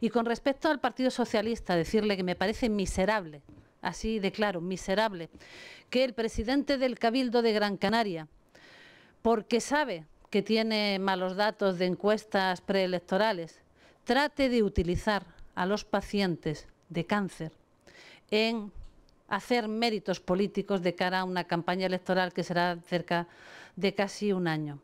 Y con respecto al Partido Socialista, decirle que me parece miserable, así declaro, miserable, que el presidente del Cabildo de Gran Canaria, porque sabe que tiene malos datos de encuestas preelectorales, trate de utilizar a los pacientes de cáncer en hacer méritos políticos de cara a una campaña electoral que será cerca de casi un año.